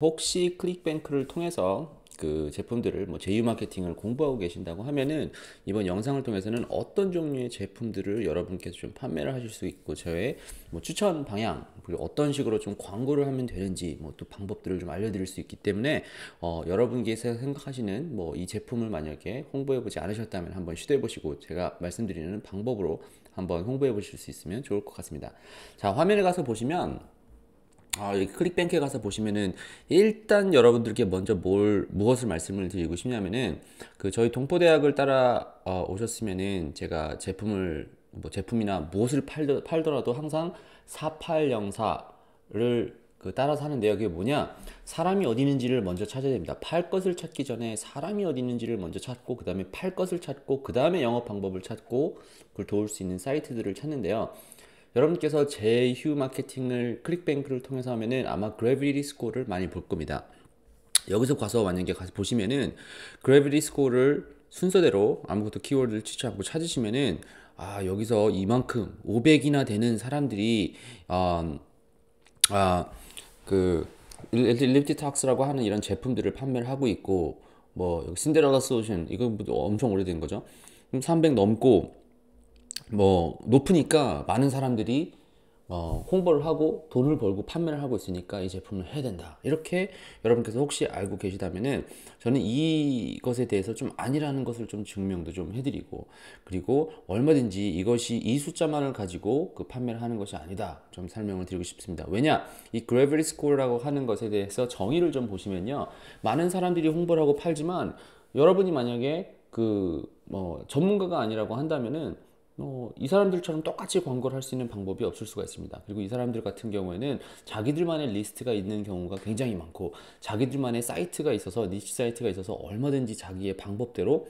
혹시 클릭뱅크를 통해서 그 제품들을 뭐 제휴 마케팅을 공부하고 계신다고 하면은 이번 영상을 통해서는 어떤 종류의 제품들을 여러분께서 좀 판매를 하실 수 있고 저의 뭐 추천 방향 그리고 어떤 식으로 좀 광고를 하면 되는지 뭐 또 방법들을 좀 알려드릴 수 있기 때문에 어 여러분께서 생각하시는 뭐 이 제품을 만약에 홍보해 보지 않으셨다면 한번 시도해 보시고 제가 말씀드리는 방법으로 한번 홍보해 보실 수 있으면 좋을 것 같습니다 자 화면에 가서 보시면 아, 여 클릭뱅크에 가서 보시면은 일단 여러분들께 먼저 뭘 무엇을 말씀을 드리고 싶냐면은 그 저희 동포대학을 따라 어, 오셨으면은 제가 제품을 뭐 제품이나 무엇을 팔더, 팔더라도 항상 4804를 그 따라서 하는데요. 그게 뭐냐? 사람이 어디 있는지를 먼저 찾아야 됩니다. 팔 것을 찾기 전에 사람이 어디 있는지를 먼저 찾고 그 다음에 팔 것을 찾고 그 다음에 영업 방법을 찾고 그걸 도울 수 있는 사이트들을 찾는데요. 여러분께서 제휴 마케팅을 클릭뱅크를 통해서 하면은 아마 그래비티 스코어를 많이 볼 겁니다. 여기서 가서 만약에 가서 보시면은 그래비티 스코어를 순서대로 아무것도 키워드를 치지 않고 찾으시면은 아 여기서 이만큼 500이나 되는 사람들이 아그 아, 립티탁스라고 하는 이런 제품들을 판매를 하고 있고 뭐 여기 신데렐라 솔루션 이건 엄청 오래된 거죠. 300 넘고 뭐 높으니까 많은 사람들이 어, 홍보를 하고 돈을 벌고 판매를 하고 있으니까 이 제품을 해야 된다. 이렇게 여러분께서 혹시 알고 계시다면은 저는 이것에 대해서 좀 아니라는 것을 좀 증명도 좀 해드리고 그리고 얼마든지 이것이 이 숫자만을 가지고 그 판매를 하는 것이 아니다. 좀 설명을 드리고 싶습니다. 왜냐? 이 그래버리 스코어라고 하는 것에 대해서 정의를 좀 보시면요. 많은 사람들이 홍보를 하고 팔지만 여러분이 만약에 그 뭐 전문가가 아니라고 한다면은 어, 이 사람들처럼 똑같이 광고를 할 수 있는 방법이 없을 수가 있습니다. 그리고 이 사람들 같은 경우에는 자기들만의 리스트가 있는 경우가 굉장히 많고 자기들만의 사이트가 있어서 니치 사이트가 있어서 얼마든지 자기의 방법대로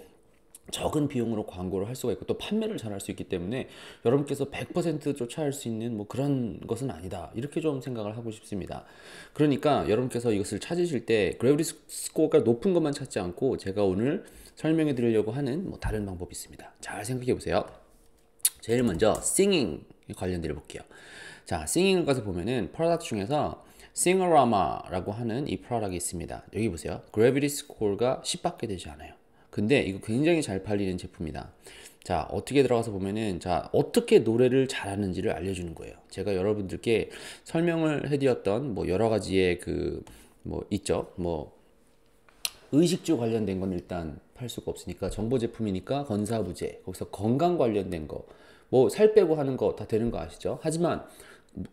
적은 비용으로 광고를 할 수가 있고 또 판매를 잘 할 수 있기 때문에 여러분께서 100% 쫓아할 수 있는 뭐 그런 것은 아니다 이렇게 좀 생각을 하고 싶습니다 그러니까 여러분께서 이것을 찾으실 때 그래비티 스코어가 높은 것만 찾지 않고 제가 오늘 설명해 드리려고 하는 뭐 다른 방법이 있습니다 잘 생각해 보세요 제일 먼저 싱잉 관련돼 볼게요. 자, 싱잉 n 가서 보면은 프로덕트 중에서 싱어라마라고 하는 이 프로덕이 있습니다. 여기 보세요. 그래비티 스코어가 10밖에 되지 않아요. 근데 이거 굉장히 잘 팔리는 제품이다. 자 어떻게 들어가서 보면은 자 어떻게 노래를 잘하는지를 알려주는 거예요 제가 여러분들께 설명을 해드렸던 뭐 여러 가지의 그 뭐 있죠 뭐 의식주 관련된 건 일단 팔 수가 없으니까 정보 제품이니까 건사부제 거기서 건강 관련된 거 뭐살 빼고 하는 거 다 되는 거 아시죠? 하지만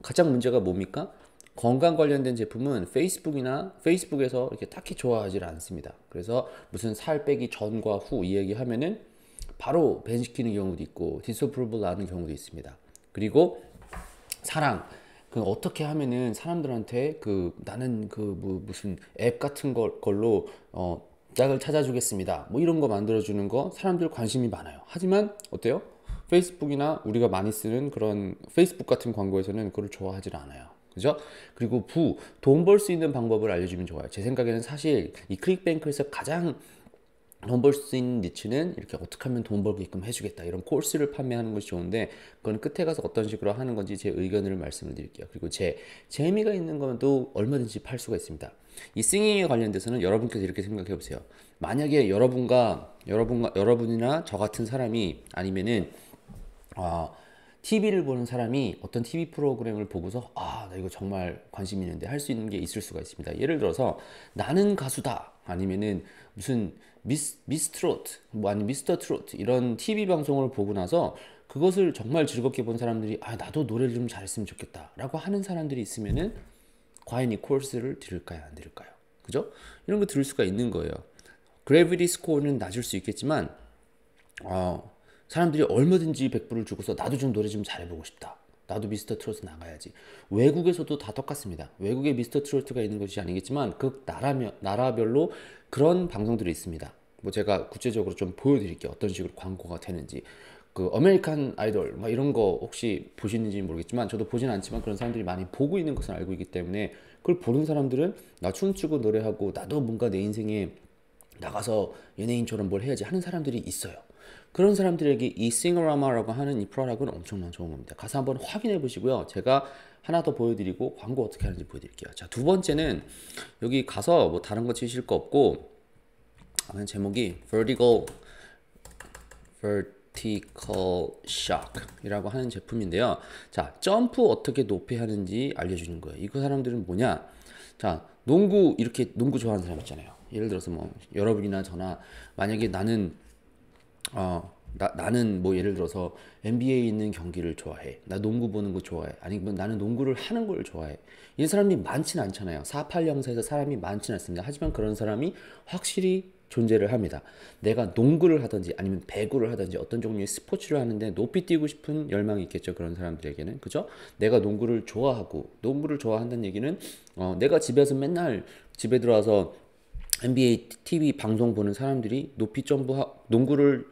가장 문제가 뭡니까? 건강 관련된 제품은 페이스북이나 페이스북에서 이렇게 딱히 좋아하지 않습니다. 그래서 무슨 살 빼기 전과 후이 얘기 하면은 바로 밴시키는 경우도 있고 디스프로브 나는 경우도 있습니다. 그리고 사랑 그 어떻게 하면은 사람들한테 그 나는 그뭐 무슨 앱 같은 걸, 걸로 어 짝을 찾아주겠습니다. 뭐 이런 거 만들어주는 거 사람들 관심이 많아요. 하지만 어때요? 페이스북이나 우리가 많이 쓰는 그런 페이스북 같은 광고에서는 그걸 좋아하질 않아요. 그죠? 그리고 부, 돈 벌 수 있는 방법을 알려주면 좋아요. 제 생각에는 사실 이 클릭뱅크에서 가장 돈 벌 수 있는 니치는 이렇게 어떻게 하면 돈 벌게끔 해주겠다. 이런 코스를 판매하는 것이 좋은데, 그건 끝에 가서 어떤 식으로 하는 건지 제 의견을 말씀을 드릴게요. 그리고 제 재미가 있는 건도 얼마든지 팔 수가 있습니다. 이 싱잉에 관련돼서는 여러분께서 이렇게 생각해 보세요. 만약에 여러분과 여러분과 여러분이나 저 같은 사람이 아니면은 아 TV를 보는 사람이 어떤 TV 프로그램을 보고서 아, 나 이거 정말 관심 있는데 할 수 있는 게 있을 수가 있습니다. 예를 들어서 나는 가수다 아니면은 무슨 미스 미스 트로트 뭐 아니 미스터 트로트 이런 TV 방송을 보고 나서 그것을 정말 즐겁게 본 사람들이 아 나도 노래를 좀 잘했으면 좋겠다라고 하는 사람들이 있으면은 과연 이 코스를 들을까요? 안 들을까요? 그죠? 이런 거 들을 수가 있는 거예요. 그래비티 스코어는 낮을 수 있겠지만 어, 사람들이 얼마든지 100불을 주고서 나도 좀 노래 좀 잘해보고 싶다. 나도 미스터 트롯 나가야지. 외국에서도 다 똑같습니다. 외국에 미스터 트롯가 있는 것이 아니겠지만 그 나라며, 나라별로 그런 방송들이 있습니다. 뭐 제가 구체적으로 좀 보여드릴게요. 어떤 식으로 광고가 되는지. 그 아메리칸 아이돌 막 뭐 이런 거 혹시 보시는지 모르겠지만 저도 보진 않지만 그런 사람들이 많이 보고 있는 것을 알고 있기 때문에 그걸 보는 사람들은 나 춤추고 노래하고 나도 뭔가 내 인생에 나가서 연예인처럼 뭘 해야지 하는 사람들이 있어요. 그런 사람들에게 이 싱어라마라고 하는 이 프로락은 엄청난 좋은 겁니다. 가서 한번 확인해 보시고요. 제가 하나 더 보여드리고 광고 어떻게 하는지 보여드릴게요. 자, 두 번째는 여기 가서 뭐 다른 거 치실 거 없고 그냥 제목이 vertical vert Vertical Shock이라고 하는 제품인데요. 자, 점프 어떻게 높이 하는지 알려주는 거예요. 이거 사람들은 뭐냐? 자, 농구 이렇게 농구 좋아하는 사람 있잖아요. 예를 들어서 뭐 여러분이나 저나 만약에 나는 어 나, 나는 뭐 예를 들어서 NBA에 있는 경기를 좋아해. 나 농구 보는 거 좋아해. 아니면 나는 농구를 하는 걸 좋아해. 이 사람이 많진 않잖아요. 4, 8 0사에서 사람이 많진 않습니다. 하지만 그런 사람이 확실히 존재를 합니다. 내가 농구를 하든지 아니면 배구를 하든지 어떤 종류의 스포츠를 하는데 높이 뛰고 싶은 열망이 있겠죠. 그런 사람들에게는. 그죠? 내가 농구를 좋아하고 농구를 좋아한다는 얘기는 어, 내가 집에서 맨날 집에 들어와서 NBA TV 방송 보는 사람들이 높이 점프 농구를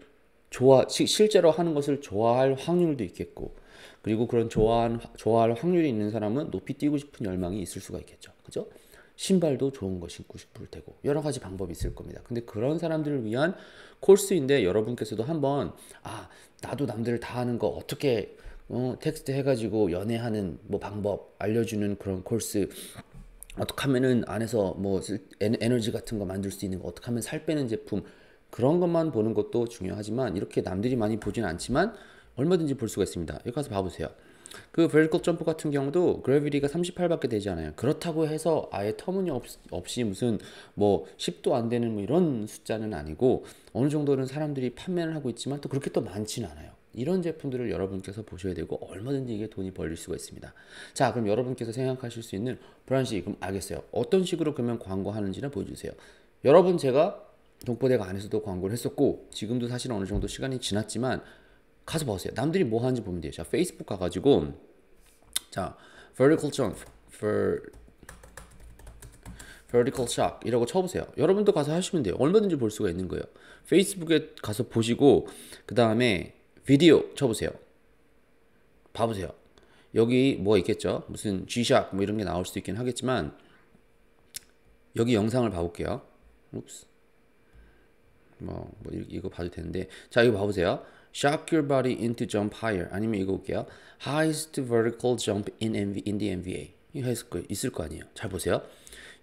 좋아 시, 실제로 하는 것을 좋아할 확률도 있겠고 그리고 그런 좋아한 좋아할 확률이 있는 사람은 높이 뛰고 싶은 열망이 있을 수가 있겠죠. 그죠? 신발도 좋은 거 신고 싶을 테고 여러 가지 방법이 있을 겁니다. 근데 그런 사람들을 위한 코스인데 여러분께서도 한번 아 나도 남들 다 하는 거 어떻게 어, 텍스트 해가지고 연애하는 뭐 방법 알려주는 그런 코스 어떻게 하면은 안에서 뭐 에너지 같은 거 만들 수 있는 거 어떻게 하면 살 빼는 제품 그런 것만 보는 것도 중요하지만 이렇게 남들이 많이 보진 않지만 얼마든지 볼 수가 있습니다. 여기 가서 봐보세요. 그 베리컬 점프 같은 경우도 그래비티가 38밖에 되지 않아요. 그렇다고 해서 아예 터무니없이 무슨 뭐 10도 안 되는 뭐 이런 숫자는 아니고 어느 정도는 사람들이 판매를 하고 있지만 또 그렇게 또 많진 않아요. 이런 제품들을 여러분께서 보셔야 되고 얼마든지 이게 돈이 벌릴 수가 있습니다. 자 그럼 여러분께서 생각하실 수 있는 브란시 그럼 알겠어요. 어떤 식으로 그러면 광고하는지나 보여주세요. 여러분 제가 동포대가 안에서도 광고를 했었고 지금도 사실 어느 정도 시간이 지났지만 가서 보세요. 남들이 뭐 하는지 보면 돼요. 자, 페이스북 가가지고 자, vertical jump, ver, vertical shock 이라고 쳐보세요. 여러분도 가서 하시면 돼요. 얼마든지 볼 수가 있는 거예요. 페이스북에 가서 보시고 그 다음에 비디오 쳐보세요. 봐보세요. 여기 뭐가 있겠죠? 무슨 G샷 뭐 이런 게 나올 수도 있긴 하겠지만 여기 영상을 봐볼게요. 뭐, 뭐 이거 봐도 되는데 자 이거 봐보세요. Shock your body into jump higher. 아니면 이거 볼게요. Highest vertical jump in, MV, in the NBA. 이거 있을 거 아니에요. 잘 보세요.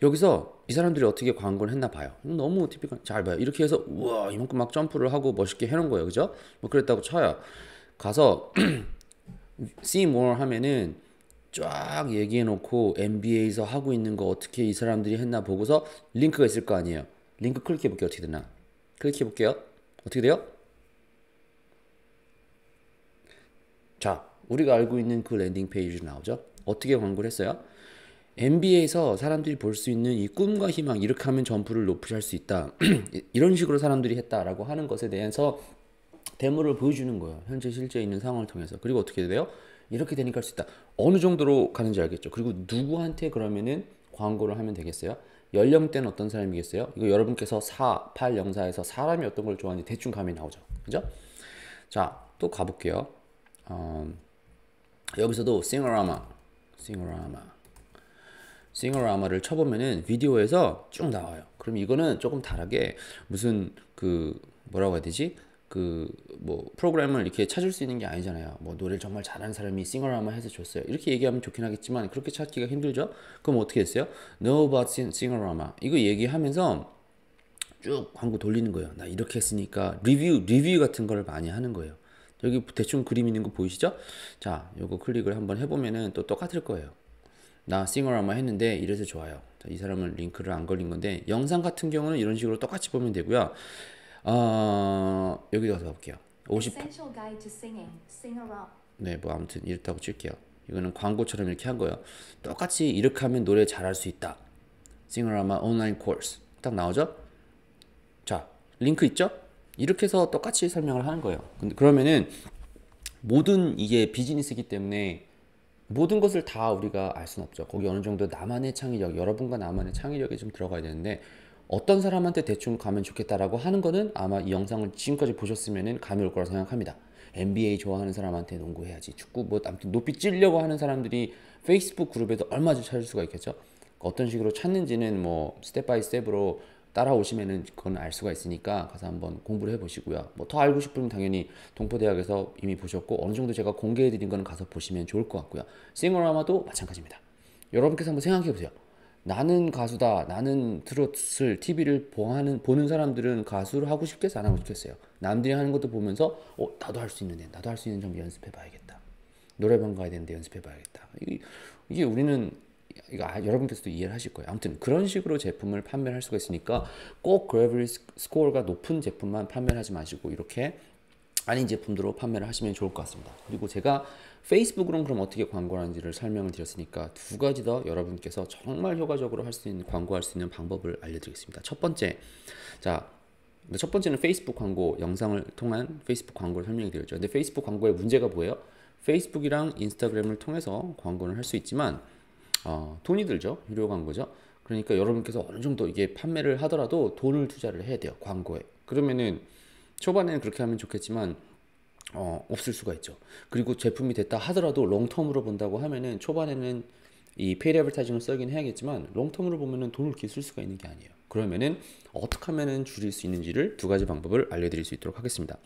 여기서 이 사람들이 어떻게 광고를 했나 봐요. 너무 티피컬. 잘 봐요. 이렇게 해서 우와 이만큼 막 점프를 하고 멋있게 해놓은 거예요. 그죠? 뭐 그랬다고 쳐요. 가서 see more 하면은 쫙 얘기해놓고 NBA에서 하고 있는 거 어떻게 이 사람들이 했나 보고서 링크가 있을 거 아니에요. 링크 클릭해볼게요. 어떻게 되나. 클릭해볼게요. 어떻게 돼요? 자, 우리가 알고 있는 그 랜딩 페이지 나오죠. 어떻게 광고를 했어요? NBA에서 사람들이 볼 수 있는 이 꿈과 희망 이렇게 하면 점프를 높이 할 수 있다. 이런 식으로 사람들이 했다라고 하는 것에 대해서 데모를 보여주는 거예요. 현재 실제 있는 상황을 통해서. 그리고 어떻게 돼요? 이렇게 되니까 할 수 있다. 어느 정도로 가는지 알겠죠. 그리고 누구한테 그러면은 광고를 하면 되겠어요? 연령대는 어떤 사람이겠어요? 이거 여러분께서 4, 8 0, 4에서 사람이 어떤 걸 좋아하는지 대충 감이 나오죠. 그죠? 자, 또 가볼게요. 음, 여기서도 싱어라마 싱어라마 싱어라마를 쳐보면은 비디오에서 쭉 나와요 그럼 이거는 조금 다르게 무슨 그 뭐라고 해야 되지 그 뭐 프로그램을 이렇게 찾을 수 있는 게 아니잖아요. 뭐 노래를 정말 잘하는 사람이 싱어라마 해서 줬어요. 이렇게 얘기하면 좋긴 하겠지만 그렇게 찾기가 힘들죠. 그럼 어떻게 했어요? No but 싱어라마 이거 얘기하면서 쭉 광고 돌리는 거예요. 나 이렇게 했으니까 리뷰 리뷰 같은 걸 많이 하는 거예요. 여기 대충 그림 있는 거 보이시죠? 자, 요거 클릭을 한번 해보면은 또 똑같을 거예요. 나 싱어라마 했는데 이래서 좋아요. 자, 이 사람은 링크를 안 걸린 건데 영상 같은 경우는 이런 식으로 똑같이 보면 되고요. 어, 여기 가서 볼게요. 5 0 네, 뭐 아무튼 이렇다고 칠게요. 이거는 광고처럼 이렇게 한 거예요. 똑같이 이렇게 하면 노래 잘할 수 있다. 싱어라마 온라인 코스 딱 나오죠? 자, 링크 있죠? 이렇게 해서 똑같이 설명을 하는 거예요. 근데 그러면은 모든 이게 비즈니스이기 때문에 모든 것을 다 우리가 알 수는 없죠. 거기 어느 정도 나만의 창의력, 여러분과 나만의 창의력이 좀 들어가야 되는데 어떤 사람한테 대충 가면 좋겠다라고 하는 거는 아마 이 영상을 지금까지 보셨으면 감이 올 거라 생각합니다. NBA 좋아하는 사람한테 농구해야지. 축구 뭐 아무튼 높이 찔려고 하는 사람들이 페이스북 그룹에도 얼마든지 찾을 수가 있겠죠. 어떤 식으로 찾는지는 뭐 스텝 바이 스텝으로 따라오시면은 그건 알 수가 있으니까 가서 한번 공부를 해보시고요. 뭐 더 알고 싶으면 당연히 동포대학에서 이미 보셨고 어느 정도 제가 공개해드린 거는 가서 보시면 좋을 것 같고요. 싱어라마도 마찬가지입니다. 여러분께서 한번 생각해보세요. 나는 가수다. 나는 트로트를 TV를 보하는, 보는 사람들은 가수를 하고 싶겠어? 안 하고 싶겠어요? 남들이 하는 것도 보면서 어, 나도 할 수 있는데 나도 할 수 있는 점 연습해봐야겠다. 노래방 가야 되는데 연습해봐야겠다. 이게, 이게 우리는 이거 그러니까 아, 여러분께서도 이해를 하실 거예요. 아무튼 그런 식으로 제품을 판매할 수가 있으니까 꼭 그래블 스코어가 높은 제품만 판매하지 마시고 이렇게 아닌 제품들로 판매를 하시면 좋을 것 같습니다. 그리고 제가 페이스북으로는 그럼 어떻게 광고하는지를 를 설명을 드렸으니까 두 가지 더 여러분께서 정말 효과적으로 할 수 있는 광고할 수 있는 방법을 알려드리겠습니다. 첫 번째, 자. 첫 번째는 페이스북 광고 영상을 통한 페이스북 광고를 설명해 드렸죠. 근데 페이스북 광고의 문제가 뭐예요? 페이스북이랑 인스타그램을 통해서 광고를 할 수 있지만 어, 돈이 들죠. 유료 광고죠. 그러니까 여러분께서 어느 정도 이게 판매를 하더라도 돈을 투자를 해야 돼요. 광고에. 그러면은 초반에는 그렇게 하면 좋겠지만 어, 없을 수가 있죠. 그리고 제품이 됐다 하더라도 롱텀으로 본다고 하면은 초반에는 이페이리아블타징을 써긴 해야겠지만 롱텀으로 보면은 돈을 이쓸 수가 있는 게 아니에요. 그러면은 어떻게 하면은 줄일 수 있는지를 두 가지 방법을 알려드릴 수 있도록 하겠습니다.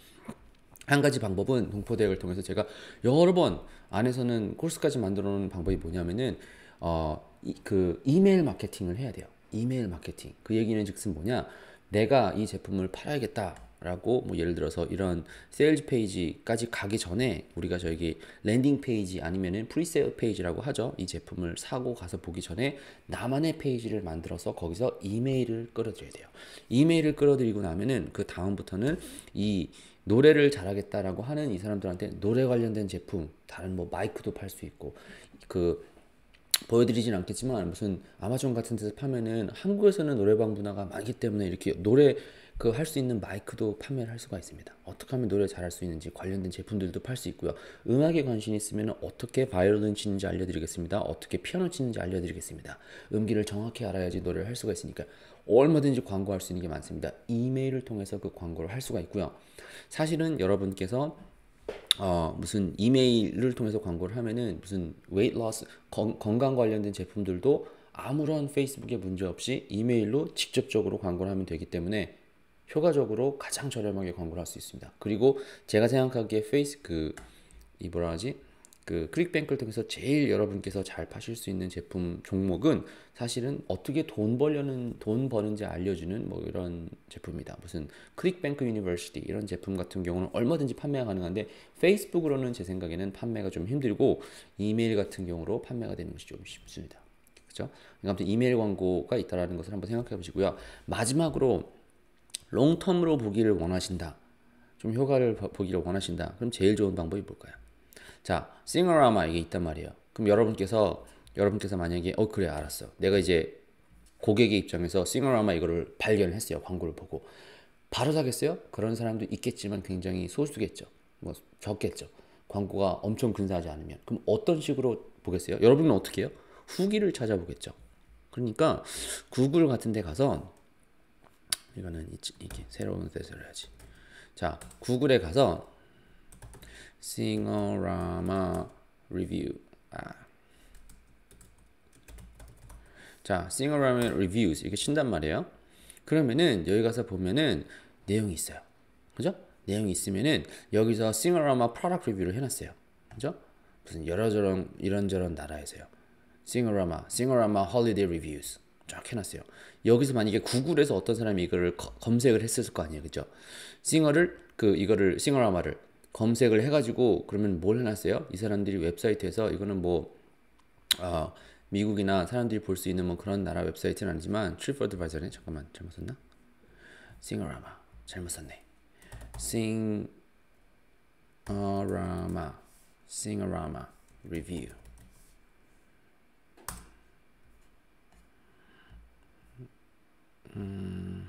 한 가지 방법은 동포대학을 통해서 제가 여러 번 안에서는 코스까지 만들어 놓은 방법이 뭐냐면은 어, 이, 그 이메일 마케팅을 해야 돼요. 이메일 마케팅. 그 얘기는 즉슨 뭐냐? 내가 이 제품을 팔아야겠다라고 뭐 예를 들어서 이런 세일즈 페이지까지 가기 전에 우리가 저기 랜딩 페이지 아니면은 프리세일 페이지라고 하죠. 이 제품을 사고 가서 보기 전에 나만의 페이지를 만들어서 거기서 이메일을 끌어들여야 돼요. 이메일을 끌어들이고 나면은 그 다음부터는 이 노래를 잘하겠다라고 하는 이 사람들한테 노래 관련된 제품, 다른 뭐 마이크도 팔 수 있고 그 보여드리진 않겠지만 무슨 아마존 같은 데서 파면은 한국에서는 노래방 문화가 많기 때문에 이렇게 노래 그 할 수 있는 마이크도 판매를 할 수가 있습니다. 어떻게 하면 노래 잘 할 수 있는지 관련된 제품들도 팔 수 있고요. 음악에 관심 있으면 어떻게 바이올린 치는지 알려드리겠습니다. 어떻게 피아노 치는지 알려드리겠습니다. 음기를 정확히 알아야지 노래를 할 수가 있으니까 얼마든지 광고할 수 있는 게 많습니다. 이메일을 통해서 그 광고를 할 수가 있고요. 사실은 여러분께서 어, 무슨 이메일을 통해서 광고를 하면은 무슨 웨이트 로스 건, 건강 관련된 제품들도 아무런 페이스북에 문제 없이 이메일로 직접적으로 광고를 하면 되기 때문에 효과적으로 가장 저렴하게 광고를 할 수 있습니다. 그리고 제가 생각하기에 페이스 그이 뭐라 하지? 그 크릭뱅크를 통해서 제일 여러분께서 잘 파실 수 있는 제품 종목은 사실은 어떻게 돈 벌려는 돈 버는지 알려주는 뭐 이런 제품입니다 무슨 크릭뱅크 유니버시티 이런 제품 같은 경우는 얼마든지 판매가 가능한데 페이스북으로는 제 생각에는 판매가 좀 힘들고 이메일 같은 경우로 판매가 되는 것이 좀 쉽습니다. 그렇죠? 그러니까 아무튼 이메일 광고가 있다라는 것을 한번 생각해 보시고요. 마지막으로 롱텀으로 보기를 원하신다. 좀 효과를 보기를 원하신다. 그럼 제일 좋은 방법이 뭘까요? 자, 싱어라마 이게 있단 말이에요. 그럼 여러분께서 여러분께서 만약에 어 그래 알았어. 내가 이제 고객의 입장에서 싱어라마 이거를 발견했어요. 광고를 보고 바로 사겠어요? 그런 사람도 있겠지만 굉장히 소수겠죠. 뭐 적겠죠. 광고가 엄청 근사하지 않으면 그럼 어떤 식으로 보겠어요? 여러분은 어떻게 해요? 후기를 찾아보겠죠. 그러니까 구글 같은 데 가서 이거는 이게 렇 새로운 데서 해야지. 자, 구글에 가서 싱어라마 리뷰 아. 자, 싱어라마 리뷰 이렇게 친단 말이에요. 그러면은 여기 가서 보면은 내용이 있어요. 그죠? 내용이 있으면은 여기서 싱어라마 프로덕트 리뷰를 해놨어요. 그죠? 무슨 여러저런 이런저런 나라에서요. 싱어라마, 싱어라마 홀리데이 리뷰스 쫙 해놨어요. 여기서 만약에 구글에서 어떤 사람이 이거를 검색을 했을 거 아니에요, 그죠? 싱어를 그 이거를 싱어라마를 검색을 해가지고 그러면 뭘 해놨어요? 이 사람들이 웹사이트에서 이거는 뭐 어, 미국이나 사람들이 볼 수 있는 뭐 그런 나라 웹사이트는 아니지만 트리퍼드 바이저네 잠깐만 잘못 썼나? 싱어라마 잘못 썼네. 싱어라마 싱어라마 리뷰 음.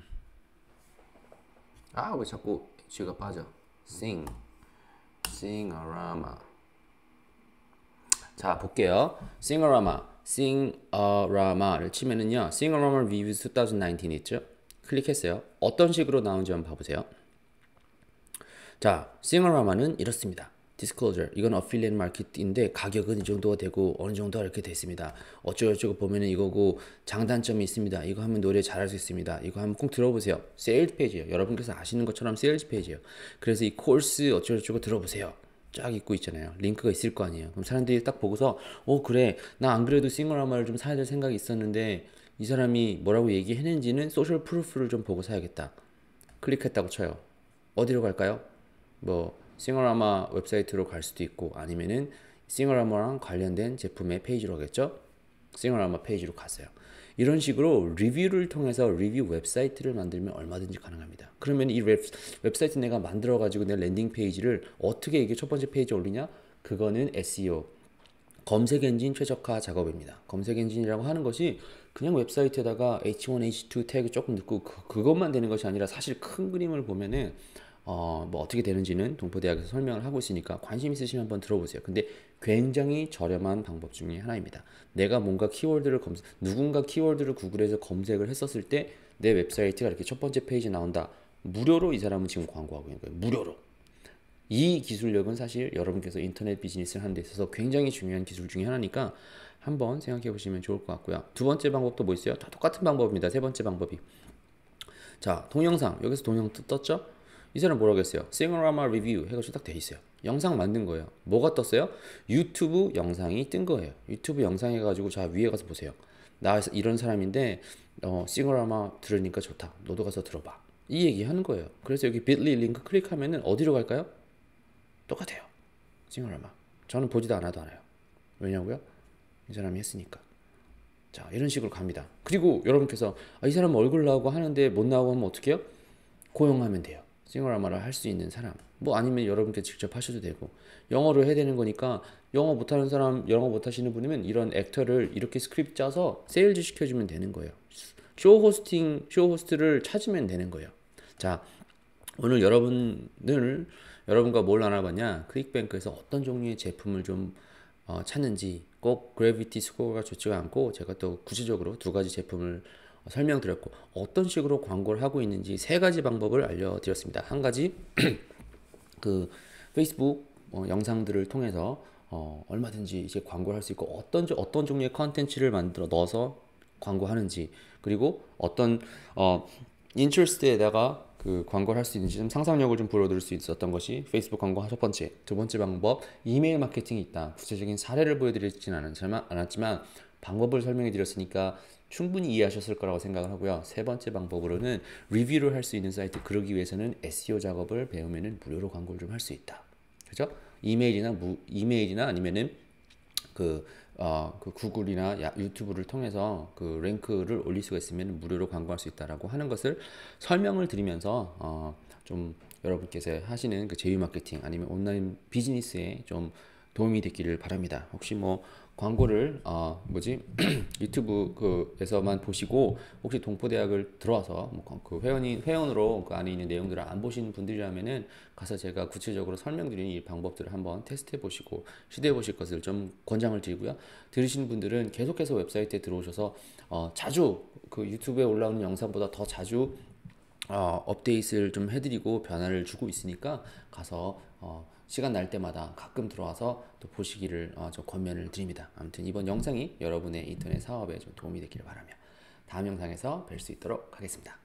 아왜 자꾸 쥐가 빠져? 싱 싱어라마 자 볼게요 싱어라마 싱어라마를 치면은요 싱어라마 reviews 2019 있죠 클릭했어요 어떤 식으로 나온지 한번 봐보세요 자 싱어라마는 이렇습니다 disclosure 이건 affiliate market인데 가격은 이 정도가 되고 어느 정도 이렇게 됐습니다 어쩌고저쩌고 보면은 이거고 장단점이 있습니다 이거 하면 노래 잘할 수 있습니다 이거 한번 꼭 들어보세요 세일즈 페이지에요 여러분께서 아시는 것처럼 세일즈 페이지에요 그래서 이 코스 어쩌고저쩌고 들어보세요 쫙 있고 있잖아요. 링크가 있을 거 아니에요. 그럼 사람들이 딱 보고서 어 그래 나 안 그래도 싱어라마를 좀 사야 될 생각이 있었는데 이 사람이 뭐라고 얘기했는지는 소셜 프루프를 좀 보고 사야겠다. 클릭했다고 쳐요. 어디로 갈까요? 뭐 싱어라마 웹사이트로 갈 수도 있고 아니면은 싱어라마랑 관련된 제품의 페이지로 가겠죠 싱어라마 페이지로 가세요. 이런 식으로 리뷰를 통해서 리뷰 웹사이트를 만들면 얼마든지 가능합니다. 그러면 이 웹, 웹사이트 내가 만들어 가지고 내 랜딩 페이지를 어떻게 이게 첫 번째 페이지에 올리냐? 그거는 SEO 검색 엔진 최적화 작업입니다. 검색 엔진이라고 하는 것이 그냥 웹사이트에다가 H1, H2 태그 조금 넣고 그, 그것만 되는 것이 아니라 사실 큰 그림을 보면은 어, 뭐 어떻게 되는지는 동포대학에서 설명을 하고 있으니까 관심 있으시면 한번 들어보세요. 근데 굉장히 저렴한 방법 중에 하나입니다. 내가 뭔가 키워드를 검색, 누군가 키워드를 구글에서 검색을 했었을 때 내 웹사이트가 이렇게 첫 번째 페이지 나온다. 무료로 이 사람은 지금 광고하고 있는 거예요. 무료로. 이 기술력은 사실 여러분께서 인터넷 비즈니스를 하는 데 있어서 굉장히 중요한 기술 중에 하나니까 한번 생각해 보시면 좋을 것 같고요. 두 번째 방법도 뭐 있어요? 다 똑같은 방법입니다. 세 번째 방법이. 자, 동영상. 여기서 동영 상 떴죠? 이 사람 뭐라고 했어요? 싱어라마 리뷰 해가지고 딱 돼 있어요. 영상 만든 거예요. 뭐가 떴어요? 유튜브 영상이 뜬 거예요. 유튜브 영상 해가지고 자 위에 가서 보세요. 나 이런 사람인데 어, 싱어라마 들으니까 좋다. 너도 가서 들어봐. 이 얘기 하는 거예요. 그래서 여기 빌 i 링크 클릭하면은 어디로 갈까요? 똑같아요. 싱어라마. 저는 보지도 않아도 알아요. 왜냐고요? 이 사람이 했으니까. 자 이런 식으로 갑니다. 그리고 여러분께서 아, 이 사람 얼굴 나오고 하는데 못 나오고 하면 어떻게 해요? 고용하면 돼요. 싱어라마를 할 수 있는 사람 뭐 아니면 여러분께 직접 하셔도 되고 영어로 해야 되는 거니까 영어 못하는 사람 영어 못하시는 분이면 이런 액터를 이렇게 스크립트 짜서 세일즈 시켜주면 되는 거예요 쇼 호스팅 쇼 호스트를 찾으면 되는 거예요 자 오늘 여러분들 여러분과 뭘 알아봤냐 크릭뱅크에서 어떤 종류의 제품을 좀 어, 찾는지 꼭 그래비티 스코어가 좋지가 않고 제가 또 구체적으로 두 가지 제품을 설명드렸고 어떤 식으로 광고를 하고 있는지 세 가지 방법을 알려드렸습니다. 한 가지 그 페이스북 어, 영상들을 통해서 어, 얼마든지 이제 광고할수 있고 어떤 어떤 종류의 컨텐츠를 만들어 넣어서 광고하는지 그리고 어떤 어, 인트리스트에다가 그 광고를 할 수 있는지 좀 상상력을 좀 불러들일 수 있었던 것이 페이스북 광고 첫 번째 두 번째 방법 이메일 마케팅이 있다 구체적인 사례를 보여드리지는 않았지만 방법을 설명해 드렸으니까 충분히 이해하셨을 거라고 생각을 하고요. 세 번째 방법으로는 리뷰를 할 수 있는 사이트 그러기 위해서는 SEO 작업을 배우면은 무료로 광고를 좀 할 수 있다. 그죠? 이메일이나 무, 이메일이나 아니면은 그, 어, 그 구글이나 야, 유튜브를 통해서 그 랭크를 올릴 수가 있으면 무료로 광고할 수 있다라고 하는 것을 설명을 드리면서 어, 좀 여러분께서 하시는 그 제휴 마케팅 아니면 온라인 비즈니스에 좀 도움이 됐기를 바랍니다. 혹시 뭐 광고를 어 뭐지 유튜브 그에서만 보시고 혹시 동포대학을 들어와서 뭐 그 회원이 회원으로 그 안에 있는 내용들을 안 보신 분들이라면은 가서 제가 구체적으로 설명드린 이 방법들을 한번 테스트해 보시고 시도해 보실 것을 좀 권장을 드리고요 들으신 분들은 계속해서 웹사이트에 들어오셔서 어 자주 그 유튜브에 올라오는 영상보다 더 자주 어 업데이트를 좀 해드리고 변화를 주고 있으니까 가서 어 시간 날 때마다 가끔 들어와서 또 보시기를 어, 저 권면을 드립니다. 아무튼 이번 영상이 여러분의 인터넷 사업에 좀 도움이 되기를 바라며 다음 영상에서 뵐 수 있도록 하겠습니다.